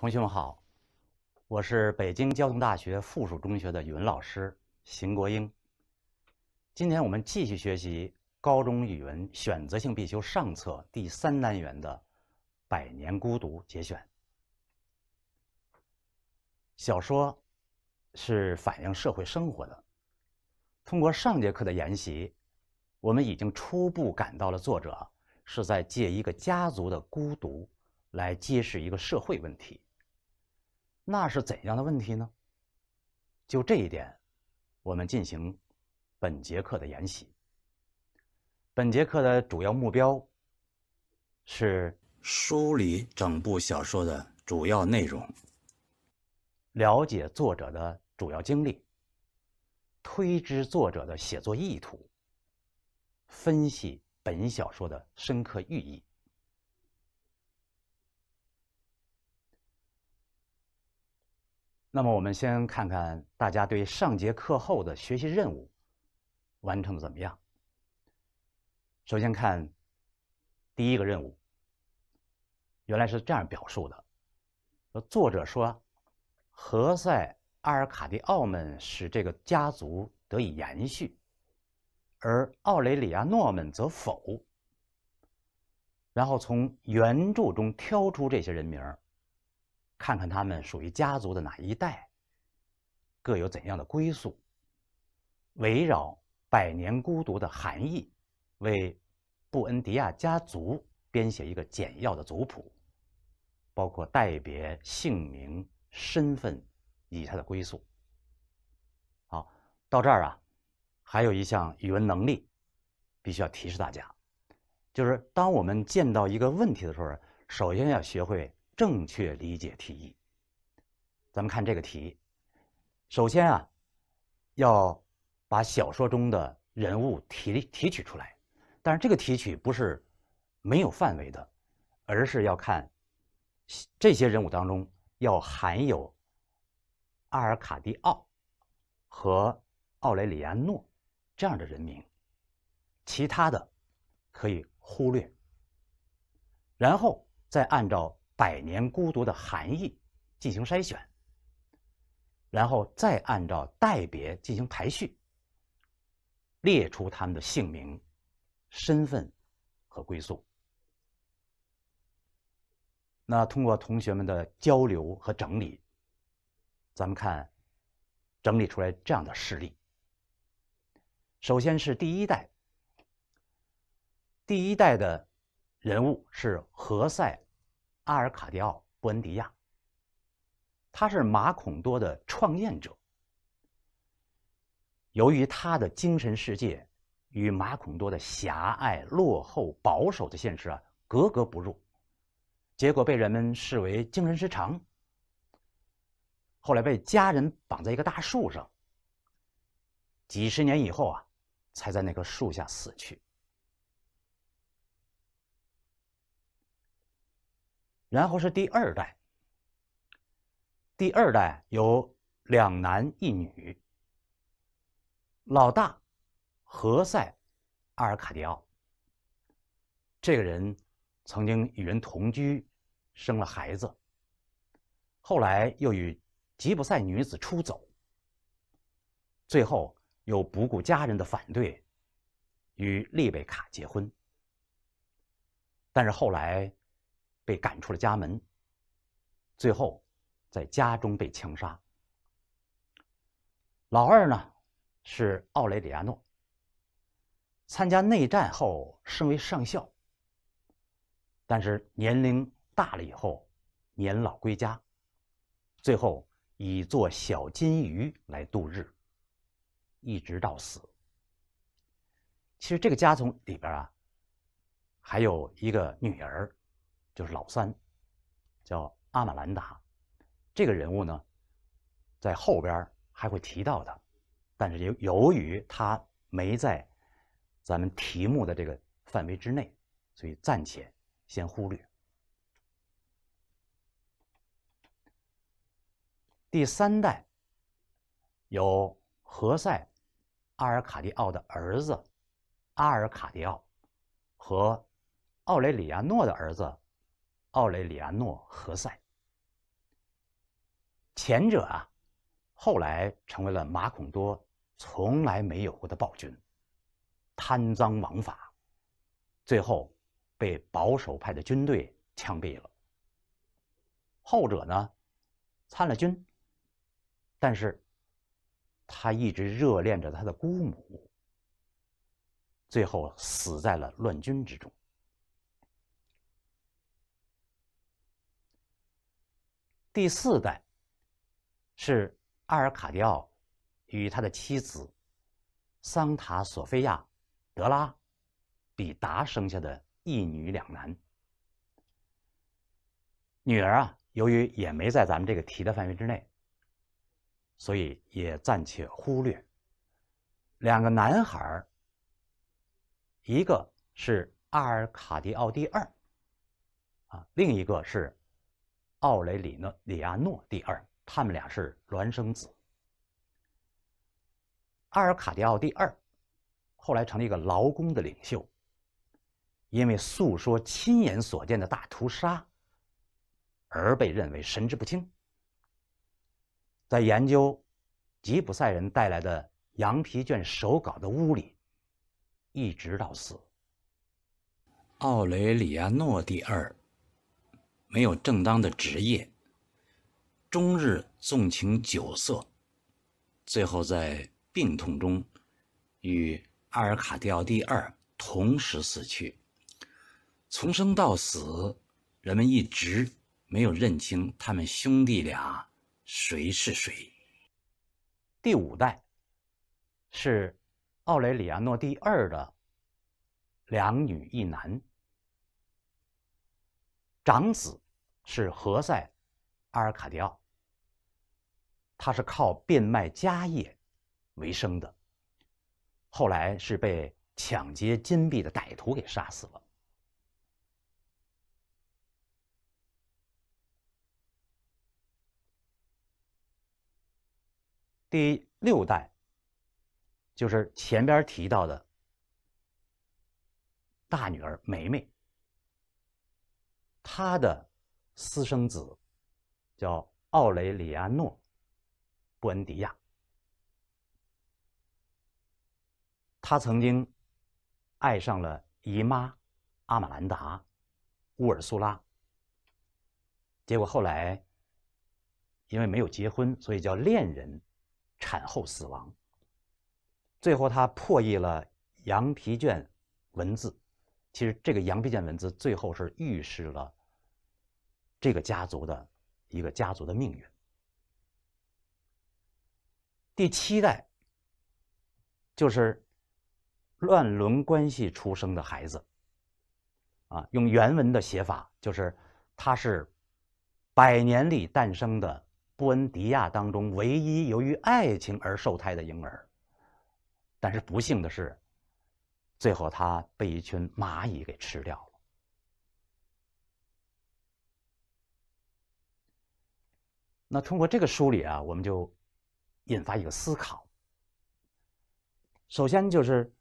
同学们好，我是北京交通大学附属中学的语文老师邢国英。今天我们继续学习高中语文选择性必修上册第三单元的《百年孤独》节选。小说是反映社会生活的，通过上节课的研习，我们已经初步感到了作者是在借一个家族的孤独来揭示一个社会问题。那是怎样的问题呢？就这一点，我们进行本节课的研习。本节课的主要目标是梳理整部小说的主要内容，了解作者的主要经历，推知作者的写作意图，分析本小说的深刻寓意。那么，我们先看看大家对上节课后的学习任务完成的怎么样。首先看第一个任务，原来是这样表述的：说作者说，何塞阿尔卡蒂奥们使这个家族得以延续，而奥雷里亚诺们则否。然后从原著中挑出这些人名看看他们属于家族的哪一代，各有怎样的归宿。围绕《百年孤独》的含义，为布恩迪亚家族编写一个简要的族谱，包括代别、姓名、身份以及他的归宿。好，到这儿啊，还有一项语文能力，必须要提示大家，就是当我们见到一个问题的时候，首先要学会。正确理解题意。咱们看这个题，首先啊，要把小说中的人物提提取出来，但是这个提取不是没有范围的，而是要看这些人物当中要含有阿尔卡蒂奥和奥雷里亚诺这样的人名，其他的可以忽略，然后再按照。百年孤独的含义进行筛选，然后再按照代别进行排序，列出他们的姓名、身份和归宿。那通过同学们的交流和整理，咱们看整理出来这样的事例。首先是第一代，第一代的人物是何塞。阿尔卡迪奥·布恩迪亚，他是马孔多的创建者。由于他的精神世界与马孔多的狭隘、落后、保守的现实啊格格不入，结果被人们视为精神失常。后来被家人绑在一个大树上，几十年以后啊，才在那棵树下死去。然后是第二代，第二代有两男一女。老大何塞·阿尔卡迪奥，这个人曾经与人同居，生了孩子，后来又与吉普赛女子出走，最后又不顾家人的反对，与丽贝卡结婚，但是后来。被赶出了家门，最后在家中被枪杀。老二呢是奥雷里亚诺，参加内战后升为上校，但是年龄大了以后，年老归家，最后以做小金鱼来度日，一直到死。其实这个家族里边啊，还有一个女儿。就是老三，叫阿玛兰达，这个人物呢，在后边还会提到他，但是由由于他没在咱们题目的这个范围之内，所以暂且先忽略。第三代有何塞·阿尔卡蒂奥的儿子阿尔卡蒂奥和奥雷里亚诺的儿子。奥雷里亚诺·何塞，前者啊，后来成为了马孔多从来没有过的暴君，贪赃枉法，最后被保守派的军队枪毙了。后者呢，参了军，但是他一直热恋着他的姑母，最后死在了乱军之中。第四代是阿尔卡迪奥与他的妻子桑塔索菲亚德拉比达生下的一女两男。女儿啊，由于也没在咱们这个题的范围之内，所以也暂且忽略。两个男孩儿，一个是阿尔卡迪奥第二，啊，另一个是。奥雷里诺·里亚诺第二，他们俩是孪生子。阿尔卡迪奥第二，后来成了一个劳工的领袖。因为诉说亲眼所见的大屠杀，而被认为神志不清，在研究吉普赛人带来的羊皮卷手稿的屋里，一直到死。奥雷里亚诺第二。没有正当的职业，终日纵情酒色，最后在病痛中与阿尔卡蒂奥第二同时死去。从生到死，人们一直没有认清他们兄弟俩谁是谁。第五代是奥雷里亚诺第二的两女一男。长子是何塞·阿尔卡蒂奥，他是靠变卖家业为生的，后来是被抢劫金币的歹徒给杀死了。第六代就是前边提到的大女儿梅梅。他的私生子叫奥雷里亚诺·布恩迪亚，他曾经爱上了姨妈阿玛兰达·乌尔苏拉，结果后来因为没有结婚，所以叫恋人产后死亡。最后，他破译了羊皮卷文字。其实，这个羊皮卷文字最后是预示了这个家族的一个家族的命运。第七代就是乱伦关系出生的孩子啊，用原文的写法，就是他是百年里诞生的布恩迪亚当中唯一由于爱情而受胎的婴儿，但是不幸的是。最后，他被一群蚂蚁给吃掉了。那通过这个梳理啊，我们就引发一个思考：首先就是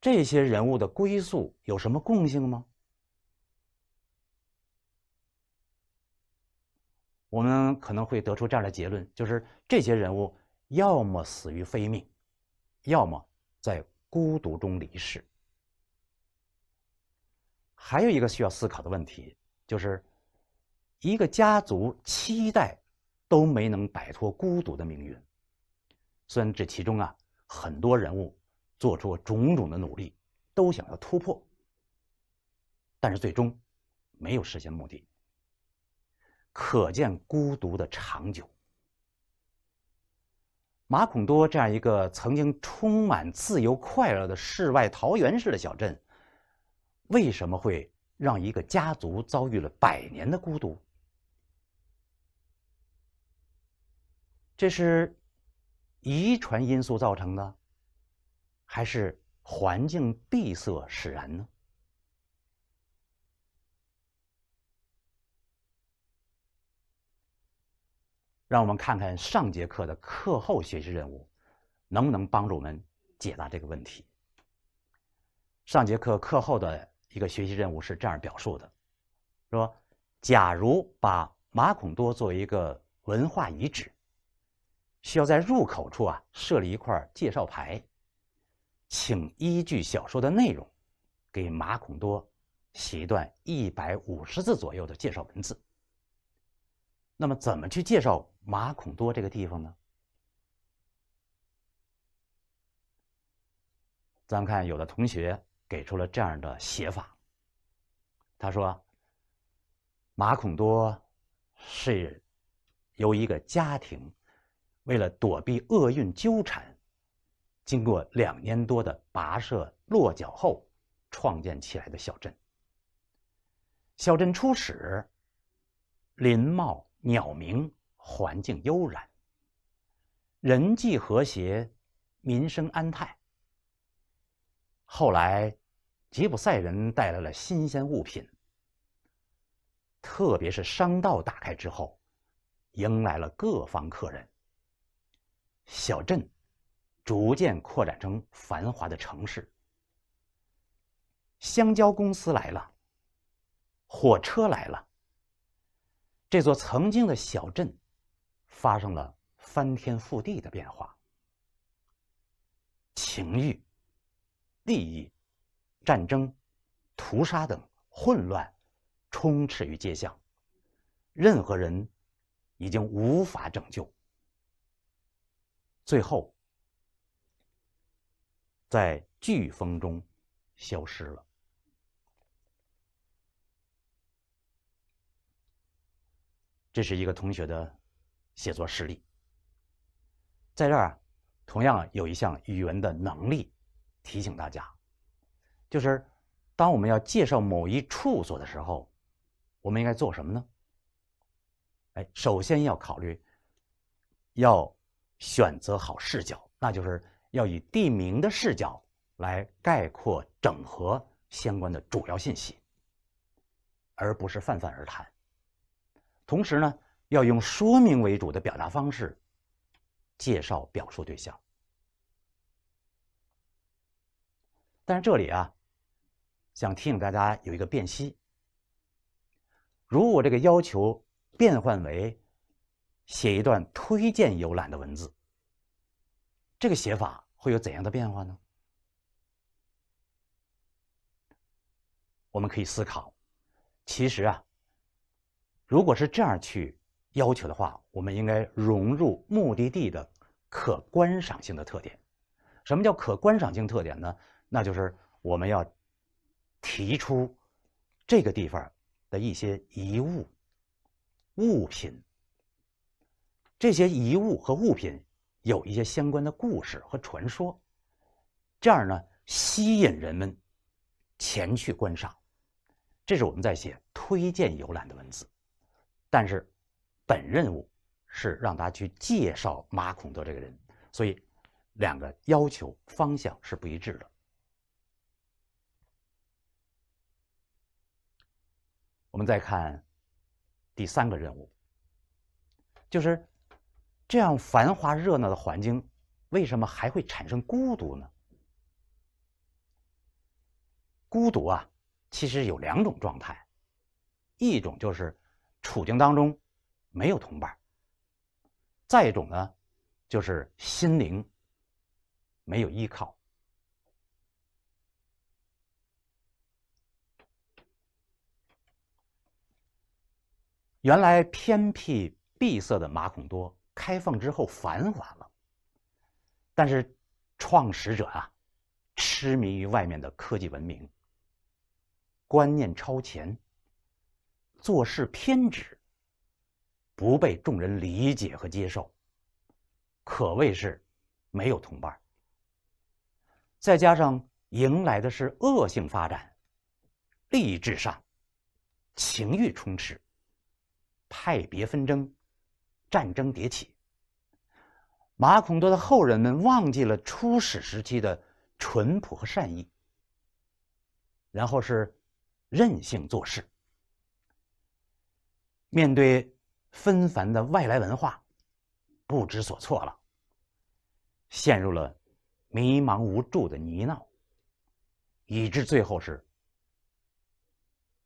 这些人物的归宿有什么共性吗？我们可能会得出这样的结论：就是这些人物要么死于非命，要么在孤独中离世。还有一个需要思考的问题，就是一个家族七代都没能摆脱孤独的命运。虽然这其中啊，很多人物做出种种的努力，都想要突破，但是最终没有实现目的，可见孤独的长久。马孔多这样一个曾经充满自由快乐的世外桃源式的小镇。为什么会让一个家族遭遇了百年的孤独？这是遗传因素造成的，还是环境闭塞使然呢？让我们看看上节课的课后学习任务，能不能帮助我们解答这个问题？上节课课后的。一个学习任务是这样表述的：说，假如把马孔多作为一个文化遗址，需要在入口处啊设立一块介绍牌，请依据小说的内容，给马孔多写一段一百五十字左右的介绍文字。那么，怎么去介绍马孔多这个地方呢？咱们看，有的同学。给出了这样的写法。他说：“马孔多是由一个家庭为了躲避厄运纠缠，经过两年多的跋涉落脚后创建起来的小镇。小镇初始，林茂鸟鸣，环境悠然，人际和谐，民生安泰。后来。”吉普赛人带来了新鲜物品，特别是商道打开之后，迎来了各方客人。小镇逐渐扩展成繁华的城市。香蕉公司来了，火车来了。这座曾经的小镇发生了翻天覆地的变化。情欲，利益。战争、屠杀等混乱充斥于街巷，任何人已经无法拯救。最后，在飓风中消失了。这是一个同学的写作实例，在这儿，同样有一项语文的能力提醒大家。就是，当我们要介绍某一处所的时候，我们应该做什么呢？哎，首先要考虑，要选择好视角，那就是要以地名的视角来概括整合相关的主要信息，而不是泛泛而谈。同时呢，要用说明为主的表达方式介绍表述对象。但是这里啊。想提醒大家有一个辨析：如果这个要求变换为写一段推荐游览的文字，这个写法会有怎样的变化呢？我们可以思考。其实啊，如果是这样去要求的话，我们应该融入目的地的可观赏性的特点。什么叫可观赏性特点呢？那就是我们要。提出这个地方的一些遗物、物品，这些遗物和物品有一些相关的故事和传说，这样呢吸引人们前去观赏。这是我们在写推荐游览的文字，但是本任务是让大家去介绍马孔德这个人，所以两个要求方向是不一致的。我们再看第三个任务，就是这样繁华热闹的环境，为什么还会产生孤独呢？孤独啊，其实有两种状态，一种就是处境当中没有同伴，再一种呢，就是心灵没有依靠。原来偏僻闭塞的马孔多开放之后繁华了，但是创始者啊，痴迷于外面的科技文明，观念超前，做事偏执，不被众人理解和接受，可谓是没有同伴。再加上迎来的是恶性发展，利益至上，情欲充斥。派别纷争，战争迭起。马孔多的后人们忘记了初始时期的淳朴和善意，然后是任性做事，面对纷繁的外来文化，不知所措了，陷入了迷茫无助的泥淖，以致最后是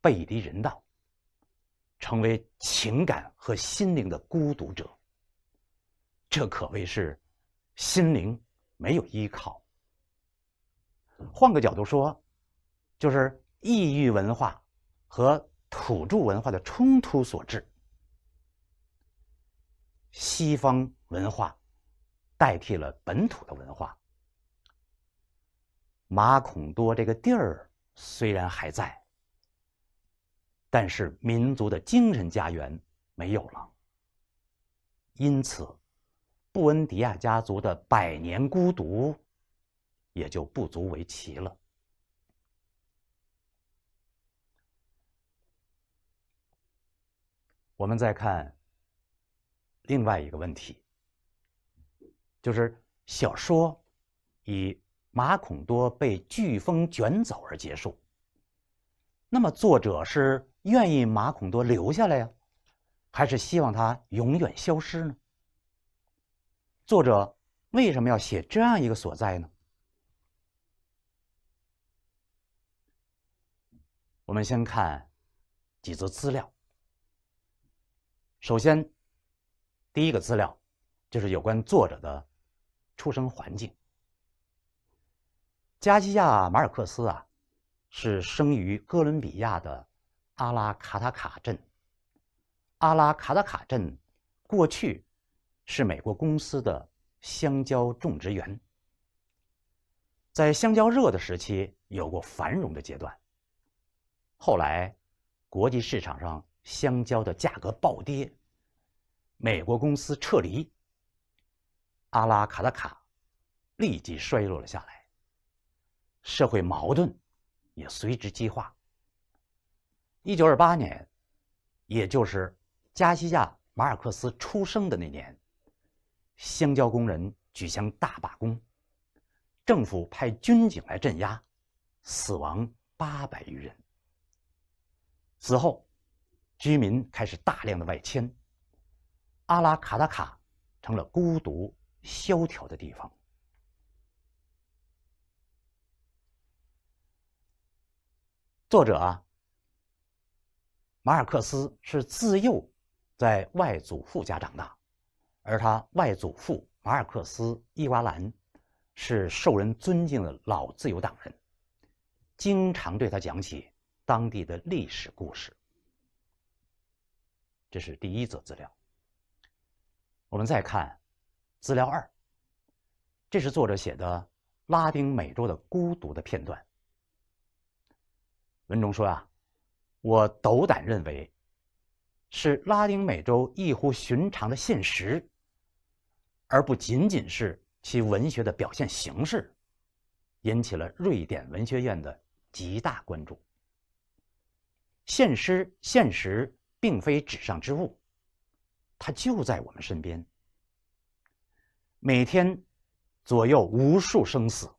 背离人道。成为情感和心灵的孤独者，这可谓是心灵没有依靠。换个角度说，就是异域文化和土著文化的冲突所致。西方文化代替了本土的文化。马孔多这个地儿虽然还在。但是民族的精神家园没有了，因此，布恩迪亚家族的百年孤独也就不足为奇了。我们再看另外一个问题，就是小说以马孔多被飓风卷走而结束。那么作者是？愿意马孔多留下来呀，还是希望他永远消失呢？作者为什么要写这样一个所在呢？我们先看几则资料。首先，第一个资料就是有关作者的出生环境。加西亚·马尔克斯啊，是生于哥伦比亚的。阿拉卡塔卡镇，阿拉卡塔卡镇过去是美国公司的香蕉种植园，在香蕉热的时期有过繁荣的阶段。后来，国际市场上香蕉的价格暴跌，美国公司撤离，阿拉卡塔卡立即衰落了下来，社会矛盾也随之激化。一九二八年，也就是加西亚·马尔克斯出生的那年，香蕉工人举行大罢工，政府派军警来镇压，死亡八百余人。此后，居民开始大量的外迁，阿拉卡塔卡成了孤独萧条的地方。作者啊。马尔克斯是自幼在外祖父家长大，而他外祖父马尔克斯伊瓜兰是受人尊敬的老自由党人，经常对他讲起当地的历史故事。这是第一则资料。我们再看资料二，这是作者写的《拉丁美洲的孤独》的片段，文中说啊。我斗胆认为，是拉丁美洲异乎寻常的现实，而不仅仅是其文学的表现形式，引起了瑞典文学院的极大关注。现实，现实并非纸上之物，它就在我们身边，每天左右无数生死，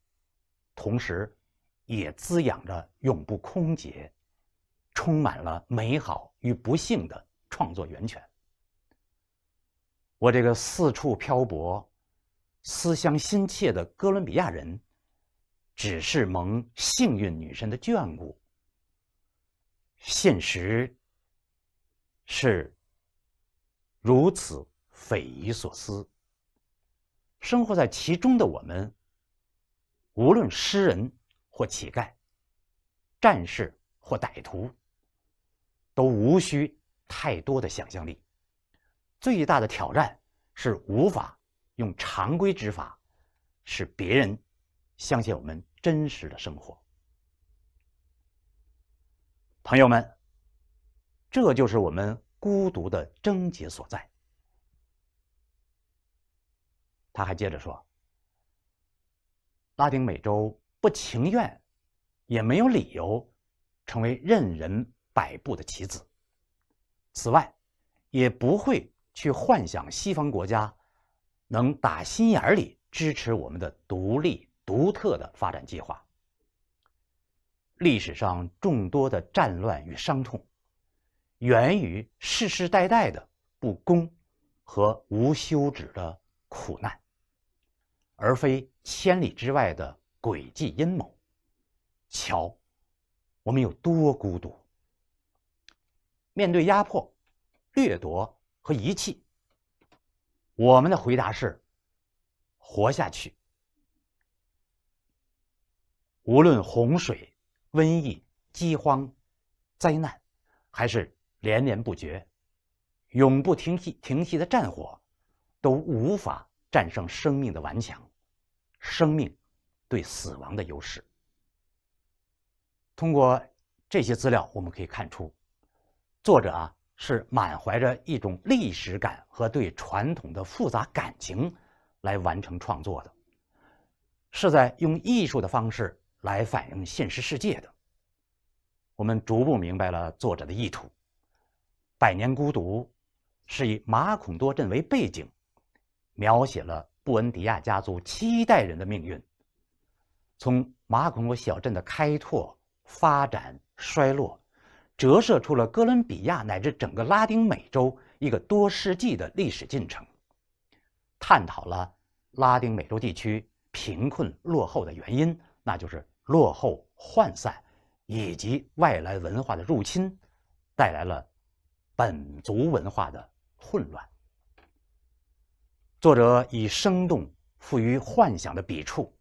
同时，也滋养着永不枯竭。充满了美好与不幸的创作源泉。我这个四处漂泊、思乡心切的哥伦比亚人，只是蒙幸运女神的眷顾。现实是如此匪夷所思。生活在其中的我们，无论诗人或乞丐，战士或歹徒。都无需太多的想象力，最大的挑战是无法用常规执法使别人相信我们真实的生活。朋友们，这就是我们孤独的症结所在。他还接着说：“拉丁美洲不情愿，也没有理由成为任人。”百步的棋子。此外，也不会去幻想西方国家能打心眼里支持我们的独立独特的发展计划。历史上众多的战乱与伤痛，源于世世代代的不公和无休止的苦难，而非千里之外的诡计阴谋。瞧，我们有多孤独！面对压迫、掠夺和遗弃，我们的回答是：活下去。无论洪水、瘟疫、饥荒、灾难，还是连绵不绝、永不停息、停息的战火，都无法战胜生命的顽强，生命对死亡的优势。通过这些资料，我们可以看出。作者啊，是满怀着一种历史感和对传统的复杂感情来完成创作的，是在用艺术的方式来反映现实世界的。我们逐步明白了作者的意图，《百年孤独》是以马孔多镇为背景，描写了布恩迪亚家族七代人的命运，从马孔多小镇的开拓、发展、衰落。折射出了哥伦比亚乃至整个拉丁美洲一个多世纪的历史进程，探讨了拉丁美洲地区贫困落后的原因，那就是落后涣散以及外来文化的入侵带来了本族文化的混乱。作者以生动、富于幻想的笔触，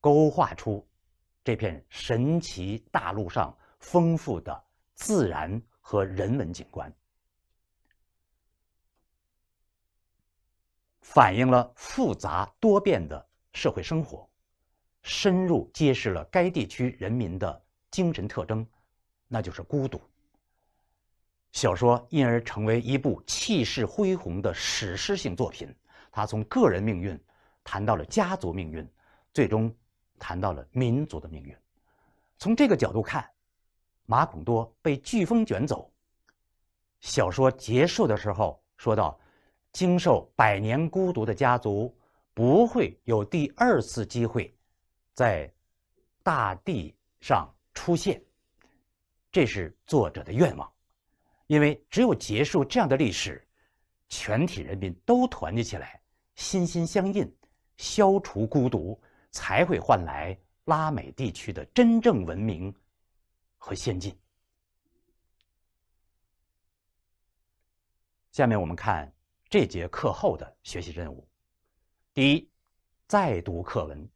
勾画出这片神奇大陆上丰富的。自然和人文景观，反映了复杂多变的社会生活，深入揭示了该地区人民的精神特征，那就是孤独。小说因而成为一部气势恢宏的史诗性作品。它从个人命运谈到了家族命运，最终谈到了民族的命运。从这个角度看。马孔多被飓风卷走。小说结束的时候说到：“经受百年孤独的家族不会有第二次机会，在大地上出现。”这是作者的愿望，因为只有结束这样的历史，全体人民都团结起来，心心相印，消除孤独，才会换来拉美地区的真正文明。和先进。下面我们看这节课后的学习任务：第一，再读课文，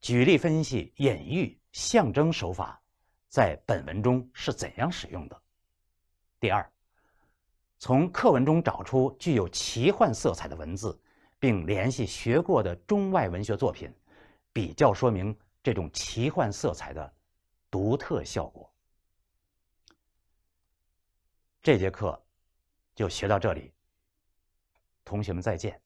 举例分析隐喻、象征手法在本文中是怎样使用的；第二，从课文中找出具有奇幻色彩的文字，并联系学过的中外文学作品，比较说明这种奇幻色彩的独特效果。这节课就学到这里，同学们再见。